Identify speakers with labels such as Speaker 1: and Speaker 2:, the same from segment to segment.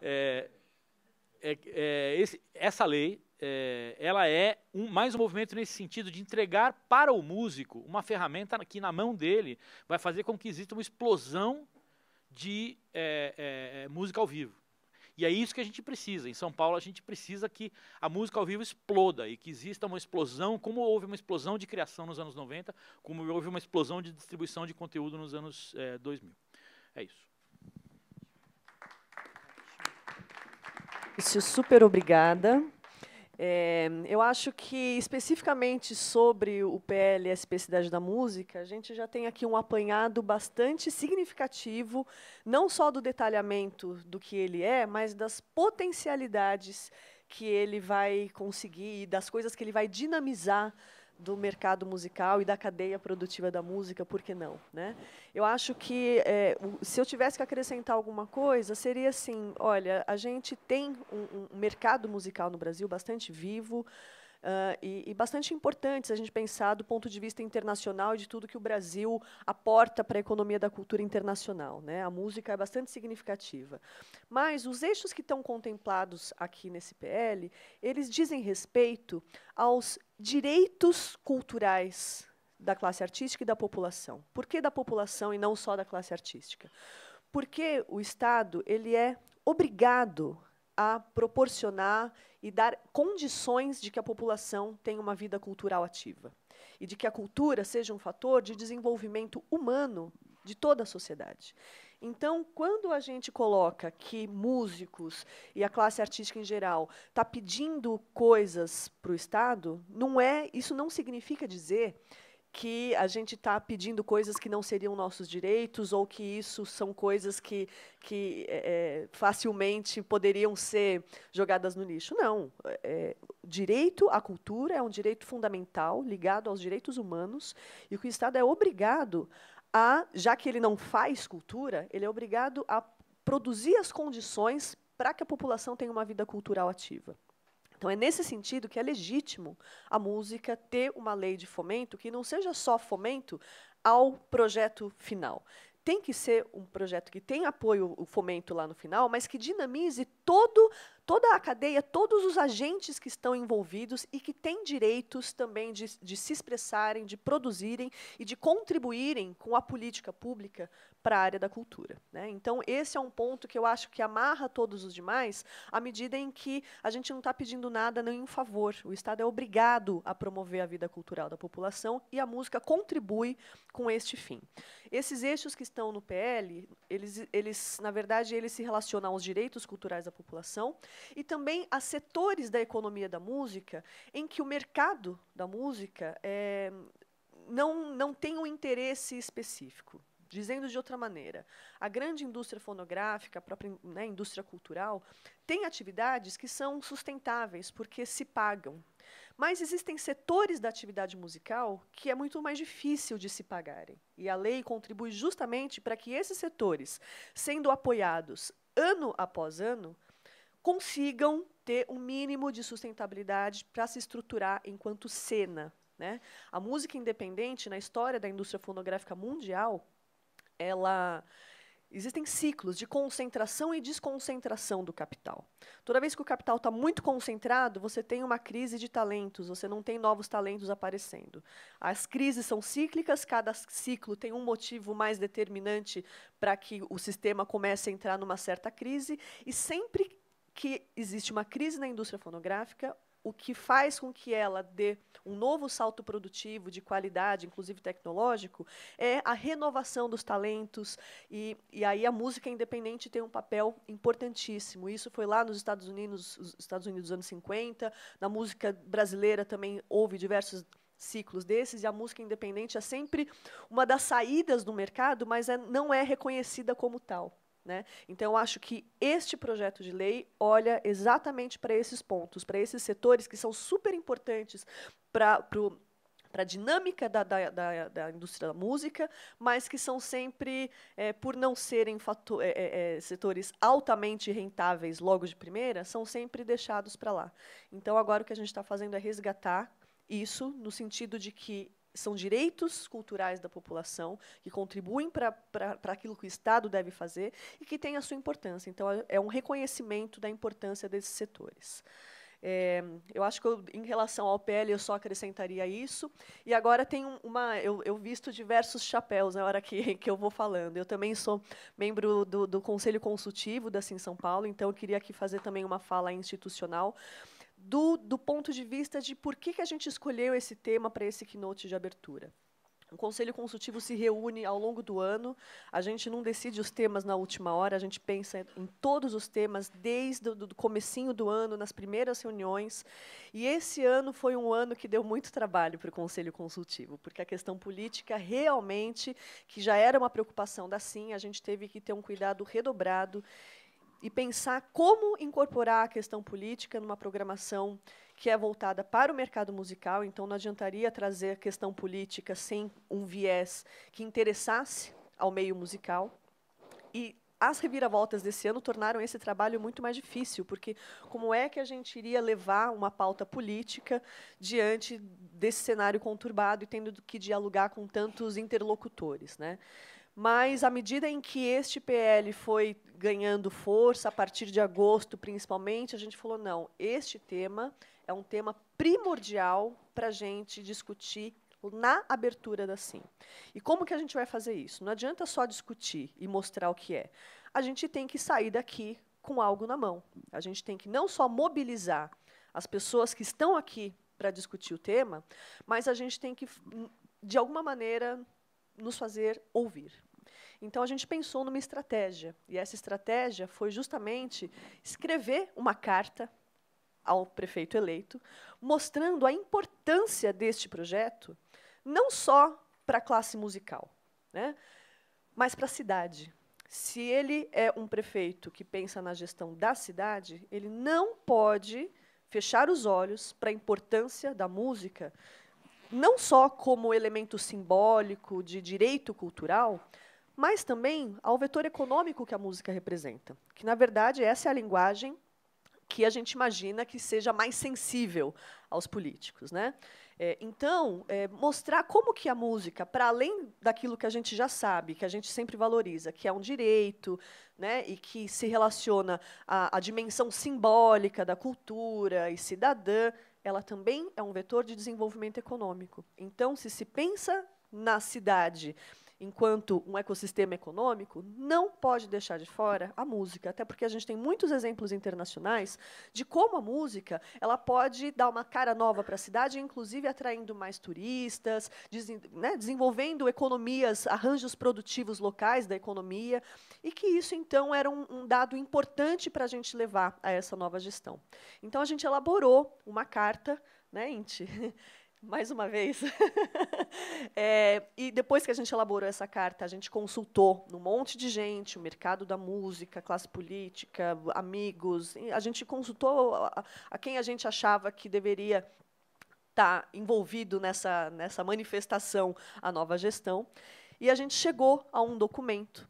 Speaker 1: É, é, é, esse, essa lei é, ela é um, mais um movimento nesse sentido de entregar para o músico uma ferramenta que na mão dele vai fazer com que exista uma explosão de é, é, música ao vivo. E é isso que a gente precisa. Em São Paulo, a gente precisa que a música ao vivo exploda e que exista uma explosão, como houve uma explosão de criação nos anos 90, como houve uma explosão de distribuição de
Speaker 2: conteúdo nos anos é, 2000. É isso. Isso, super obrigada. É, eu acho que, especificamente sobre o PLSP Cidade da Música, a gente já tem aqui um apanhado bastante significativo, não só do detalhamento do que ele é, mas das potencialidades que ele vai conseguir, das coisas que ele vai dinamizar do mercado musical e da cadeia produtiva da música, por que não? Né? Eu acho que é, se eu tivesse que acrescentar alguma coisa, seria assim: olha, a gente tem um, um mercado musical no Brasil bastante vivo, uh, e, e, bastante importantes a gente pensar do ponto de vista internacional e de tudo que o Brasil aporta para a economia da cultura internacional. Né? A música é bastante significativa. Mas os eixos que estão contemplados aqui nesse PL, eles dizem respeito aos direitos culturais da classe artística e da população. Por que da população e não só da classe artística? Porque o Estado ele é obrigado a proporcionar e dar condições de que a população tenha uma vida cultural ativa e de que a cultura seja um fator de desenvolvimento humano de toda a sociedade. Então, quando a gente coloca que músicos e a classe artística em geral está pedindo coisas para o Estado, não é isso não significa dizer que a gente está pedindo coisas que não seriam nossos direitos ou que isso são coisas que, que é, é facilmente poderiam ser jogadas no lixo. Não. É, é, direito à cultura é um direito fundamental ligado aos direitos humanos e que o Estado é obrigado a, já que ele não faz cultura, ele é obrigado a produzir as condições para que a população tenha uma vida cultural ativa. Então, é nesse sentido que é legítimo a música ter uma lei de fomento que não seja só fomento ao projeto final. Tem que ser um projeto que tenha apoio, o fomento lá no final, mas que dinamize todo toda a cadeia, todos os agentes que estão envolvidos e que têm direitos também de, de se expressarem, de produzirem e de contribuírem com a política pública para a área da cultura. Né? Então, esse é um ponto que eu acho que amarra todos os demais, à medida em que a gente não está pedindo nada nem em favor. O Estado é obrigado a promover a vida cultural da população e a música contribui com este fim. Esses eixos que estão no PL, eles, eles na verdade, eles se relacionam aos direitos culturais da população, e também a setores da economia da música em que o mercado da música é, não, não tem um interesse específico. Dizendo de outra maneira, a grande indústria fonográfica, a própria né, indústria cultural, tem atividades que são sustentáveis, porque se pagam. Mas existem setores da atividade musical que é muito mais difícil de se pagarem. E a lei contribui justamente para que esses setores, sendo apoiados ano após ano, consigam ter um mínimo de sustentabilidade para se estruturar enquanto cena. Né? A música independente, na história da indústria fonográfica mundial, ela existem ciclos de concentração e desconcentração do capital. Toda vez que o capital está muito concentrado, você tem uma crise de talentos, você não tem novos talentos aparecendo. As crises são cíclicas, cada ciclo tem um motivo mais determinante para que o sistema comece a entrar numa certa crise, e sempre que existe uma crise na indústria fonográfica, o que faz com que ela dê um novo salto produtivo de qualidade, inclusive tecnológico, é a renovação dos talentos. E, e aí a música independente tem um papel importantíssimo. Isso foi lá nos Estados Unidos, nos Estados Unidos dos anos 50. Na música brasileira também houve diversos ciclos desses e a música independente é sempre uma das saídas do mercado, mas é, não é reconhecida como tal. Né? Então, eu acho que este projeto de lei olha exatamente para esses pontos, para esses setores que são super importantes para para a dinâmica da, da, da, da, indústria da música, mas que são sempre, é, por não serem fator, é, é, é, setores altamente rentáveis logo de primeira, são sempre deixados para lá. Então, agora o que a gente está fazendo é resgatar isso, no sentido de que são direitos culturais da população que contribuem para aquilo que o Estado deve fazer e que tem a sua importância. Então, é, é um reconhecimento da importância desses setores. É, eu acho que eu, em relação ao PL eu só acrescentaria isso. E agora tem uma. Eu, eu, visto diversos chapéus na hora que, que eu vou falando. Eu também sou membro do, do Conselho Consultivo da Sim São Paulo, então eu queria aqui fazer também uma fala institucional do, do ponto de vista de por que, que a gente escolheu esse tema para esse keynote de abertura. O Conselho Consultivo se reúne ao longo do ano. A gente não decide os temas na última hora, a gente pensa em todos os temas desde o comecinho do ano, nas primeiras reuniões. E esse ano foi um ano que deu muito trabalho para o Conselho Consultivo, porque a questão política realmente, que já era uma preocupação da Sim, a gente teve que ter um cuidado redobrado e pensar como incorporar a questão política numa programação que é voltada para o mercado musical, então não adiantaria trazer a questão política sem um viés que interessasse ao meio musical. E as reviravoltas desse ano tornaram esse trabalho muito mais difícil, porque como é que a gente iria levar uma pauta política diante desse cenário conturbado e tendo que dialogar com tantos interlocutores, né? mas à medida em que este PL foi ganhando força, a partir de agosto principalmente, a gente falou: não, este tema é um tema primordial para a gente discutir na abertura da SIM. E como que a gente vai fazer isso? Não adianta só discutir e mostrar o que é. A gente tem que sair daqui com algo na mão. A gente tem que não só mobilizar as pessoas que estão aqui para discutir o tema, mas a gente tem que, de alguma maneira, nos fazer ouvir. Então a gente pensou numa estratégia, e essa estratégia foi justamente escrever uma carta ao prefeito eleito, mostrando a importância deste projeto, não só para a classe musical, né, mas para a cidade. Se ele é um prefeito que pensa na gestão da cidade, ele não pode fechar os olhos para a importância da música, não só como elemento simbólico de direito cultural, mas também ao vetor econômico que a música representa, que na verdade essa é a linguagem que a gente imagina que seja mais sensível aos políticos, né? É, então, é, mostrar como que a música, para além daquilo que a gente já sabe, que a gente sempre valoriza, que é um direito, né, e que se relaciona à, à dimensão simbólica da cultura e cidadã, ela também é um vetor de desenvolvimento econômico. Então, se se pensa na cidade enquanto um ecossistema econômico, não pode deixar de fora a música, até porque a gente tem muitos exemplos internacionais de como a música ela pode dar uma cara nova para a cidade, inclusive atraindo mais turistas, né, desenvolvendo economias, arranjos produtivos locais da economia, e que isso então era um, um dado importante para a gente levar a essa nova gestão. Então a gente elaborou uma carta, né, Inti? mais uma vez. é, e depois que a gente elaborou essa carta, a gente consultou um monte de gente, o mercado da música, classe política, amigos. A gente consultou a, a quem a gente achava que deveria estar tá envolvido nessa, nessa manifestação a nova gestão. E a gente chegou a um documento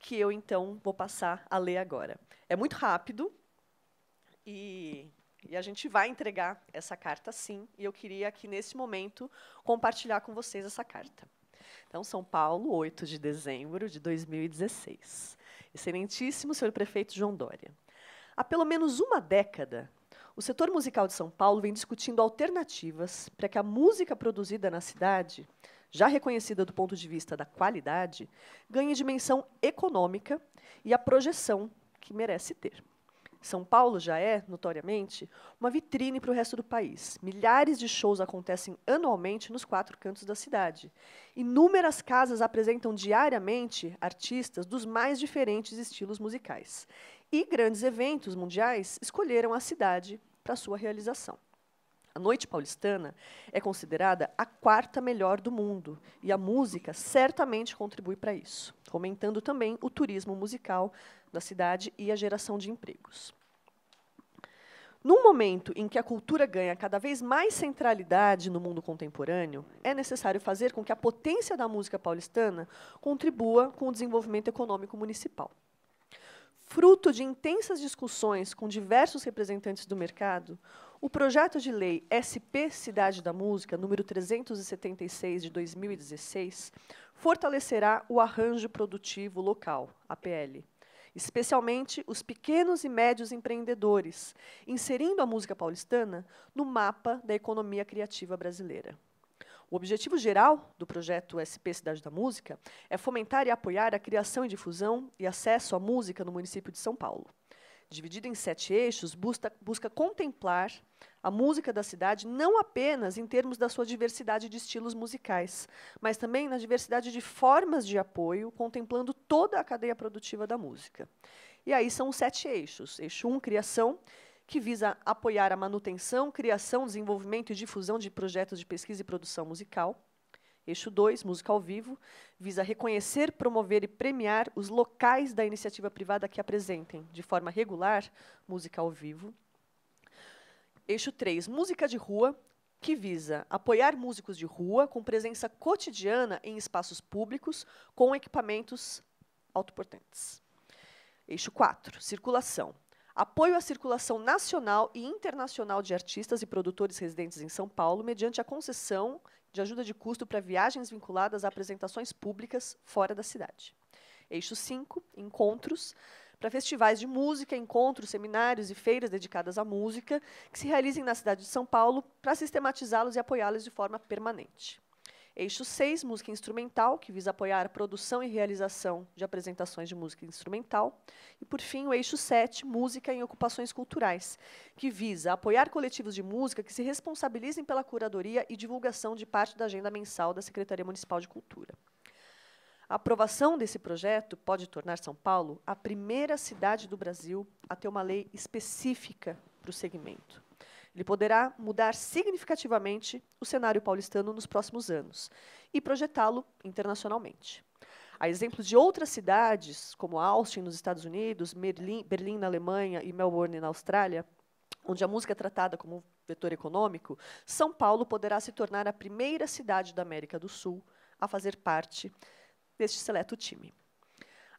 Speaker 2: que eu, então, vou passar a ler agora. É muito rápido e e a gente vai entregar essa carta sim, e eu queria aqui nesse momento compartilhar com vocês essa carta. Então, São Paulo, 8 de dezembro de 2016. Excelentíssimo senhor prefeito João Dória. Há pelo menos uma década, o setor musical de São Paulo vem discutindo alternativas para que a música produzida na cidade, já reconhecida do ponto de vista da qualidade, ganhe dimensão econômica e a projeção que merece ter. São Paulo já é, notoriamente, uma vitrine para o resto do país. Milhares de shows acontecem anualmente nos quatro cantos da cidade. Inúmeras casas apresentam diariamente artistas dos mais diferentes estilos musicais. E grandes eventos mundiais escolheram a cidade para sua realização. A noite paulistana é considerada a quarta melhor do mundo e a música certamente contribui para isso, fomentando também o turismo musical da cidade e a geração de empregos. Num momento em que a cultura ganha cada vez mais centralidade no mundo contemporâneo, é necessário fazer com que a potência da música paulistana contribua com o desenvolvimento econômico municipal. Fruto de intensas discussões com diversos representantes do mercado, o projeto de lei SP Cidade da Música, número 376 de 2016, fortalecerá o arranjo produtivo local, APL, especialmente os pequenos e médios empreendedores, inserindo a música paulistana no mapa da economia criativa brasileira. O objetivo geral do projeto SP Cidade da Música é fomentar e apoiar a criação e difusão e acesso à música no município de São Paulo. Dividido em sete eixos, busca, busca contemplar a música da cidade não apenas em termos da sua diversidade de estilos musicais, mas também na diversidade de formas de apoio, contemplando toda a cadeia produtiva da música. E aí são os sete eixos. Eixo 1, um, criação, que visa apoiar a manutenção, criação, desenvolvimento e difusão de projetos de pesquisa e produção musical. Eixo 2, Música ao Vivo, visa reconhecer, promover e premiar os locais da iniciativa privada que apresentem, de forma regular, música ao vivo. Eixo 3, música de rua, que visa apoiar músicos de rua com presença cotidiana em espaços públicos com equipamentos autoportantes. Eixo 4, circulação. Apoio à circulação nacional e internacional de artistas e produtores residentes em São Paulo mediante a concessão de ajuda de custo para viagens vinculadas a apresentações públicas fora da cidade. Eixo 5, encontros para festivais de música, encontros, seminários e feiras dedicadas à música, que se realizem na cidade de São Paulo, para sistematizá-los e apoiá-los de forma permanente. Eixo 6, música instrumental, que visa apoiar a produção e realização de apresentações de música instrumental. E, por fim, o eixo 7, música em ocupações culturais, que visa apoiar coletivos de música que se responsabilizem pela curadoria e divulgação de parte da agenda mensal da Secretaria Municipal de Cultura. A aprovação desse projeto pode tornar São Paulo a primeira cidade do Brasil a ter uma lei específica para o segmento. Ele poderá mudar significativamente o cenário paulistano nos próximos anos e projetá-lo internacionalmente. A exemplo de outras cidades, como Austin, nos Estados Unidos, Berlim, Berlim na Alemanha e Melbourne, na Austrália, onde a música é tratada como vetor econômico, São Paulo poderá se tornar a primeira cidade da América do Sul a fazer parte deste seleto time.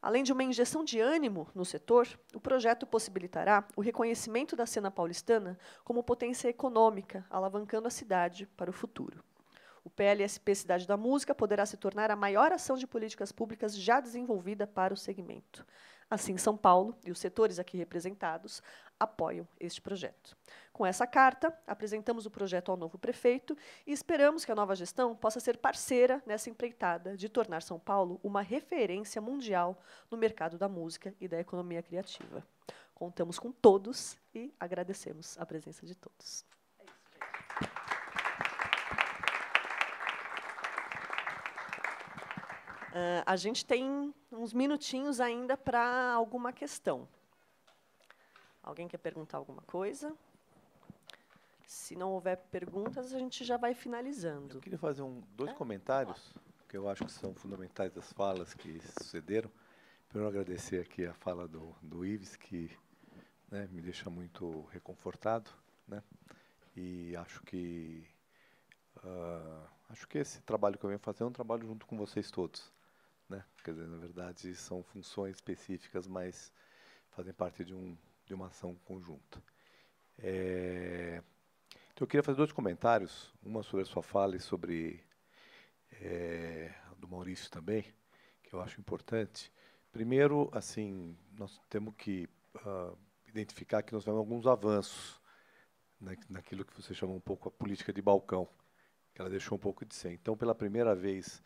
Speaker 2: Além de uma injeção de ânimo no setor, o projeto possibilitará o reconhecimento da cena paulistana como potência econômica, alavancando a cidade para o futuro. O PLSP Cidade da Música poderá se tornar a maior ação de políticas públicas já desenvolvida para o segmento. Assim, São Paulo e os setores aqui representados apoiam este projeto. Com essa carta, apresentamos o projeto ao novo prefeito e esperamos que a nova gestão possa ser parceira nessa empreitada de tornar São Paulo uma referência mundial no mercado da música e da economia criativa. Contamos com todos e agradecemos a presença de todos. Uh, a gente tem uns minutinhos ainda para alguma questão. Alguém quer perguntar alguma coisa? Se não houver perguntas, a gente já vai finalizando. Eu queria fazer
Speaker 1: um, dois é? comentários, que eu acho que são fundamentais das falas que sucederam. Primeiro, agradecer aqui a fala do, do Ives, que né, me deixa muito reconfortado. Né? E acho que, uh, acho que esse trabalho que eu venho fazer é um trabalho junto com vocês todos. Né? Quer dizer, na verdade, são funções específicas, mas fazem parte de, um, de uma ação conjunta. É, então, eu queria fazer dois comentários, uma sobre a sua fala e sobre é, do Maurício também, que eu acho importante. Primeiro, assim, nós temos que uh, identificar que nós vemos alguns avanços na, naquilo que você chama um pouco a política de balcão, que ela deixou um pouco de ser. Então, pela primeira vez,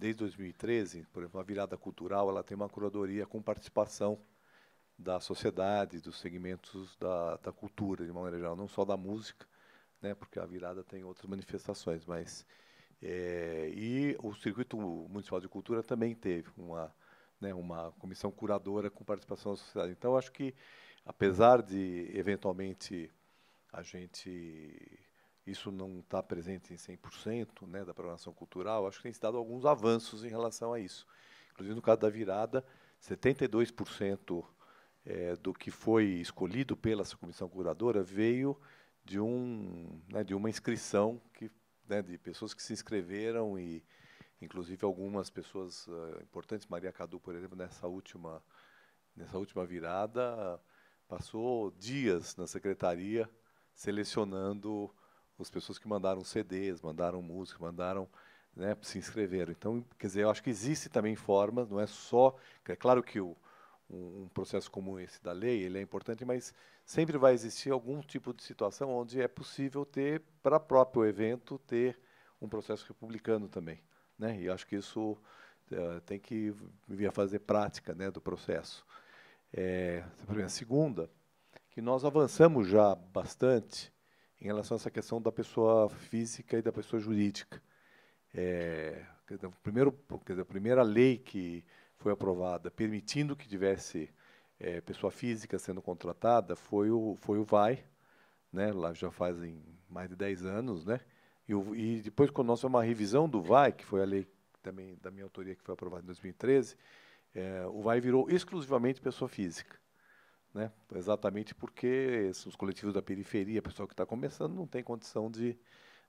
Speaker 1: desde 2013, por exemplo, a virada cultural, ela tem uma curadoria com participação da sociedade, dos segmentos da, da cultura, de uma maneira geral, não só da música, né, porque a virada tem outras manifestações, mas é, e o circuito municipal de cultura também teve uma né, uma comissão curadora com participação da sociedade. Então, acho que apesar de eventualmente a gente isso não está presente em 100% né, da programação cultural, acho que tem se dado alguns avanços em relação a isso. Inclusive, no caso da virada, 72% é, do que foi escolhido pela comissão curadora veio de, um, né, de uma inscrição que, né, de pessoas que se inscreveram e, inclusive, algumas pessoas uh, importantes, Maria Cadu, por exemplo, nessa última, nessa última virada, passou dias na secretaria selecionando as pessoas que mandaram CDs, mandaram música, mandaram né, se inscreveram. Então, quer dizer, eu acho que existe também formas, não é só. É claro que o, um, um, processo como esse da lei ele é importante, mas sempre vai existir algum tipo de situação onde é possível ter, para o próprio evento, ter um processo republicano também. Né? E acho que isso uh, tem que vir a fazer prática né, do processo. É, a segunda, que nós avançamos já bastante em relação a essa questão da pessoa física e da pessoa jurídica. É, primeiro, a primeira lei que foi aprovada permitindo que tivesse é, pessoa física sendo contratada foi o, foi o VAI, né, lá já fazem mais de 10 anos, né, e, o, e depois quando nós fizemos uma revisão do VAI, que foi a lei também da minha autoria que foi aprovada em 2013, é, o VAI virou exclusivamente pessoa física. Né? Exatamente porque os coletivos da periferia, o pessoal que está começando, não tem condição de,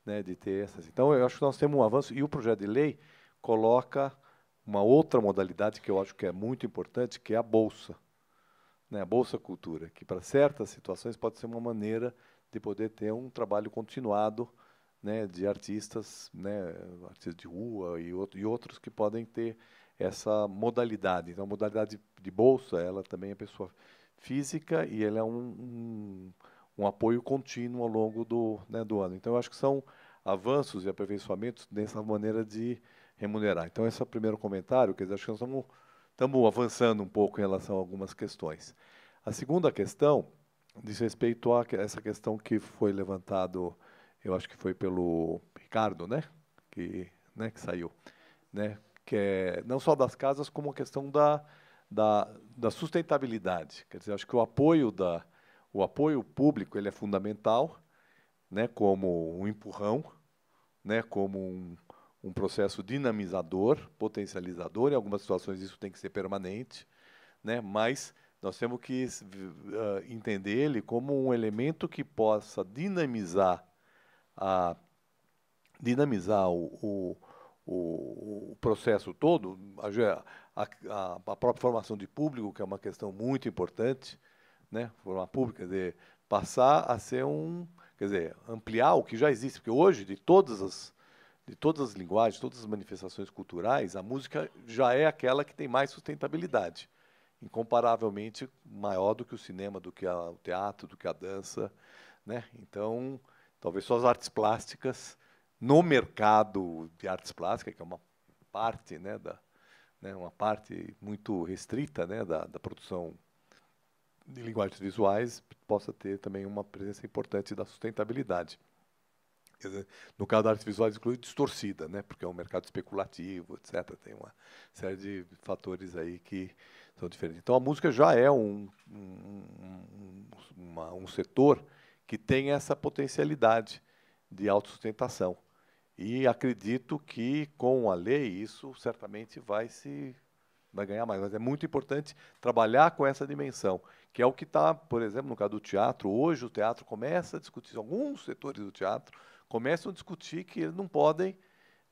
Speaker 1: né, de ter essas. Então, eu acho que nós temos um avanço e o projeto de lei coloca uma outra modalidade que eu acho que é muito importante, que é a bolsa, né, a bolsa cultura, que para certas situações pode ser uma maneira de poder ter um trabalho continuado, né, de artistas, né, artistas de rua e, outro, e outros que podem ter essa modalidade. Então, a modalidade de bolsa, ela também a é pessoa física e ele é um, um, um apoio contínuo ao longo do, né, do ano. Então, eu acho que são avanços e aperfeiçoamentos nessa maneira de remunerar. Então, esse é o primeiro comentário, quer dizer, acho que nós estamos, estamos avançando um pouco em relação a algumas questões. A segunda questão diz respeito a essa questão que foi levantado, eu acho que foi pelo Ricardo, né? Que, né, que saiu, né? Que é não só das casas, como a questão da, da, da sustentabilidade. Quer dizer, acho que o apoio, da, o apoio público ele é fundamental, né, como um empurrão, né, como um, um processo dinamizador, potencializador. Em algumas situações isso tem que ser permanente, né, mas nós temos que uh, entender ele como um elemento que possa dinamizar a dinamizar o, o o, o processo todo, a, a, a, própria formação de público, que é uma questão muito importante, né? formar público, quer dizer, passar a ser um, quer dizer, ampliar o que já existe, porque hoje de todas as de todas as linguagens, todas as manifestações culturais, a música já é aquela que tem mais sustentabilidade, incomparavelmente maior do que o cinema, do que a, o teatro, do que a dança, né? Então, talvez só as artes plásticas no mercado de artes plásticas, que é uma parte, né, da, né, uma parte muito restrita né, da, da produção de linguagens visuais, possa ter também uma presença importante da sustentabilidade. no caso da arte visual, inclui distorcida, né, porque é um mercado especulativo, etc. Tem uma série de fatores aí que são diferentes. Então, a música já é um, um, um, uma, um setor que tem essa potencialidade de autossustentação. E acredito que com a lei isso certamente vai se vai ganhar mais. Mas é muito importante trabalhar com essa dimensão, que é o que está, por exemplo, no caso do teatro. Hoje o teatro começa a discutir, alguns setores do teatro começam a discutir que eles não podem,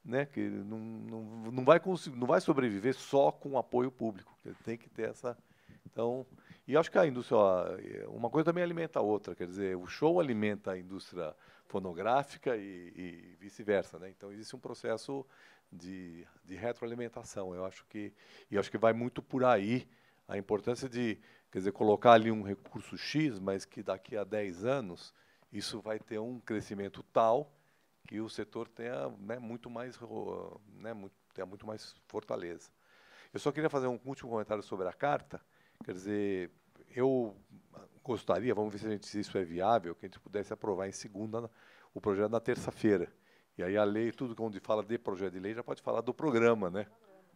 Speaker 1: né, que não, não, não, vai conseguir, não vai sobreviver só com apoio público. Ele tem que ter essa. Então, e acho que a indústria, é, uma coisa também alimenta a outra. Quer dizer, o show alimenta a indústria fonográfica e, e vice-versa, né? Então existe um processo de, de retroalimentação. Eu acho que e acho que vai muito por aí a importância de, quer dizer, colocar ali um recurso X, mas que daqui a 10 anos isso vai ter um crescimento tal que o setor tenha né, muito mais né, muito, tenha muito mais fortaleza. Eu só queria fazer um último comentário sobre a carta, quer dizer, eu gostaria, vamos ver se, gente, se, isso é viável, que a gente pudesse aprovar em segunda o projeto na terça-feira. E aí a lei, tudo que onde fala de projeto de lei, já pode falar do programa, né?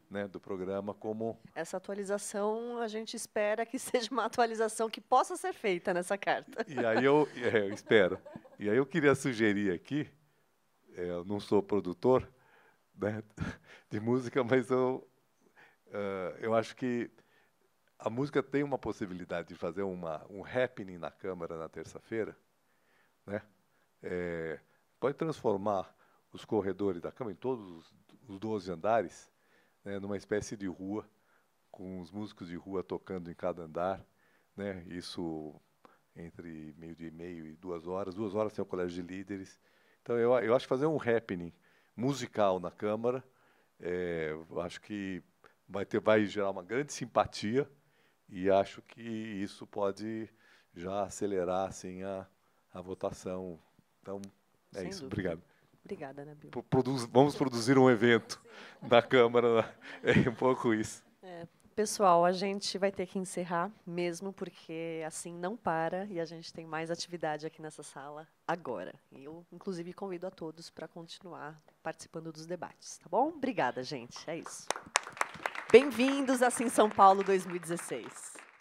Speaker 1: Né, do programa como
Speaker 2: essa atualização a gente espera que seja uma atualização que possa ser feita nessa carta e aí eu, é,
Speaker 1: eu espero e aí eu queria sugerir aqui é, eu não sou produtor né, de música mas eu uh, eu acho que a música tem uma possibilidade de fazer uma, um happening na Câmara na terça-feira, né? É, pode transformar os corredores da Câmara, em todos os, os 12 andares, né, numa espécie de rua, com os músicos de rua tocando em cada andar. Né? Isso entre meio-dia e meio e duas horas. Duas horas tem o Colégio de Líderes. Então, eu, eu acho que fazer um happening musical na Câmara, é, acho que vai, ter, vai gerar uma grande simpatia e acho que isso pode já acelerar assim, a, a votação. Então, é Sem isso. Dúvida. Obrigado.
Speaker 2: Obrigada, Nabil.
Speaker 1: Produz, vamos produzir um evento na Câmara. Né? É um pouco isso. É,
Speaker 2: pessoal, a gente vai ter que encerrar mesmo, porque assim não para e a gente tem mais atividade aqui nessa sala agora. eu, inclusive, convido a todos para continuar participando dos debates, tá bom? Obrigada, gente. É isso. Bem-vindos a Sim São Paulo 2016.